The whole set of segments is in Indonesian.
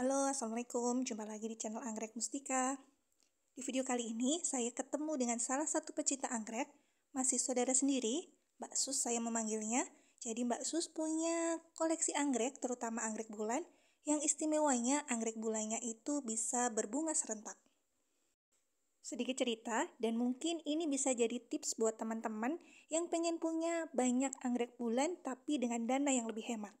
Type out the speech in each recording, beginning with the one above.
Halo, Assalamualaikum. Jumpa lagi di channel Anggrek Mustika. Di video kali ini, saya ketemu dengan salah satu pecinta anggrek, masih saudara sendiri, Mbak Sus saya memanggilnya. Jadi Mbak Sus punya koleksi anggrek, terutama anggrek bulan, yang istimewanya anggrek bulannya itu bisa berbunga serentak. Sedikit cerita, dan mungkin ini bisa jadi tips buat teman-teman yang pengen punya banyak anggrek bulan tapi dengan dana yang lebih hemat.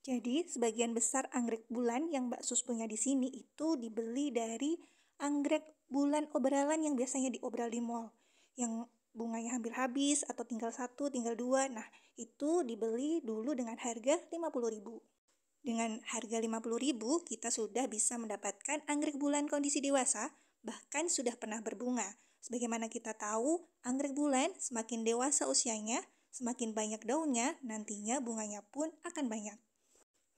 Jadi, sebagian besar anggrek bulan yang Mbak Sus punya di sini itu dibeli dari anggrek bulan obralan yang biasanya diobral di mall. Yang bunganya hampir habis atau tinggal satu, tinggal dua. Nah, itu dibeli dulu dengan harga rp 50000 Dengan harga rp 50000 kita sudah bisa mendapatkan anggrek bulan kondisi dewasa, bahkan sudah pernah berbunga. Sebagaimana kita tahu, anggrek bulan semakin dewasa usianya, semakin banyak daunnya, nantinya bunganya pun akan banyak.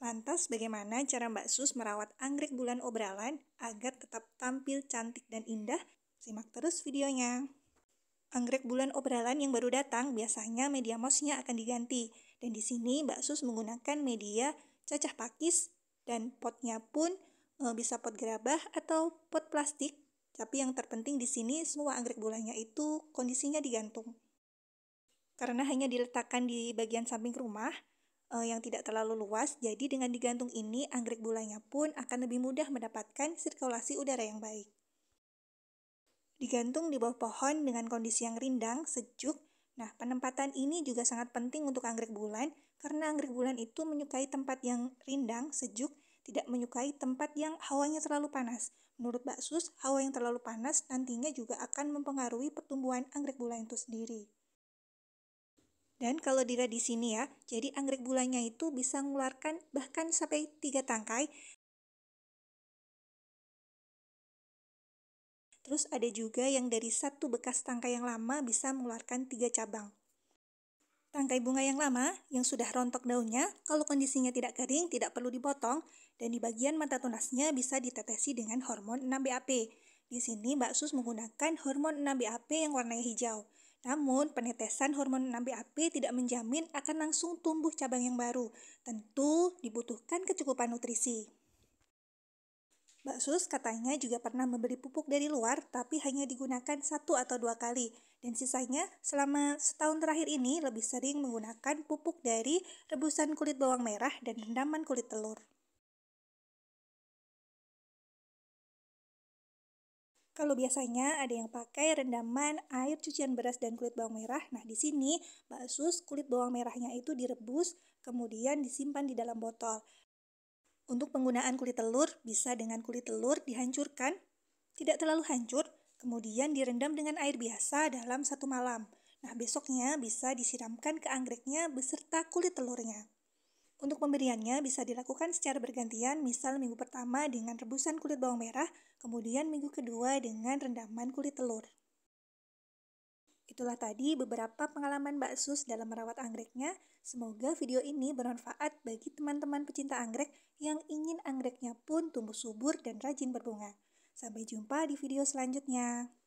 Lantas bagaimana cara Mbak Sus merawat anggrek bulan obralan agar tetap tampil cantik dan indah? Simak terus videonya. Anggrek bulan obralan yang baru datang biasanya media mossnya akan diganti. Dan di sini Mbak Sus menggunakan media cacah pakis dan potnya pun e, bisa pot gerabah atau pot plastik. Tapi yang terpenting di sini semua anggrek bulannya itu kondisinya digantung. Karena hanya diletakkan di bagian samping rumah, uh, yang tidak terlalu luas. Jadi dengan digantung ini anggrek bulannya pun akan lebih mudah mendapatkan sirkulasi udara yang baik. Digantung di bawah pohon dengan kondisi yang rindang, sejuk. Nah, penempatan ini juga sangat penting untuk anggrek bulan karena anggrek bulan itu menyukai tempat yang rindang, sejuk, tidak menyukai tempat yang hawanya terlalu panas. Menurut Mbak Sus, hawa yang terlalu panas nantinya juga akan mempengaruhi pertumbuhan anggrek bulan itu sendiri. Dan kalau dilihat di sini ya, jadi anggrek bulannya itu bisa mengeluarkan bahkan sampai tiga tangkai. Terus ada juga yang dari satu bekas tangkai yang lama bisa mengeluarkan tiga cabang. Tangkai bunga yang lama, yang sudah rontok daunnya, kalau kondisinya tidak kering, tidak perlu dipotong, dan di bagian mata tunasnya bisa ditetesi dengan hormon 6BAP. Di sini Mbak Sus menggunakan hormon 6BAP yang warnanya hijau. Namun, penetesan hormon nabi api tidak menjamin akan langsung tumbuh cabang yang baru. Tentu dibutuhkan kecukupan nutrisi. Mbak Sus katanya juga pernah membeli pupuk dari luar, tapi hanya digunakan satu atau dua kali. Dan sisanya selama setahun terakhir ini lebih sering menggunakan pupuk dari rebusan kulit bawang merah dan rendaman kulit telur. Kalau biasanya ada yang pakai rendaman, air cucian beras dan kulit bawang merah. Nah, di sini Mbak kulit bawang merahnya itu direbus kemudian disimpan di dalam botol. Untuk penggunaan kulit telur bisa dengan kulit telur dihancurkan, tidak terlalu hancur, kemudian direndam dengan air biasa dalam satu malam. Nah, besoknya bisa disiramkan ke anggreknya beserta kulit telurnya. Untuk pemberiannya bisa dilakukan secara bergantian, misal minggu pertama dengan rebusan kulit bawang merah, kemudian minggu kedua dengan rendaman kulit telur. Itulah tadi beberapa pengalaman Mbak Sus dalam merawat anggreknya. Semoga video ini bermanfaat bagi teman-teman pecinta anggrek yang ingin anggreknya pun tumbuh subur dan rajin berbunga. Sampai jumpa di video selanjutnya.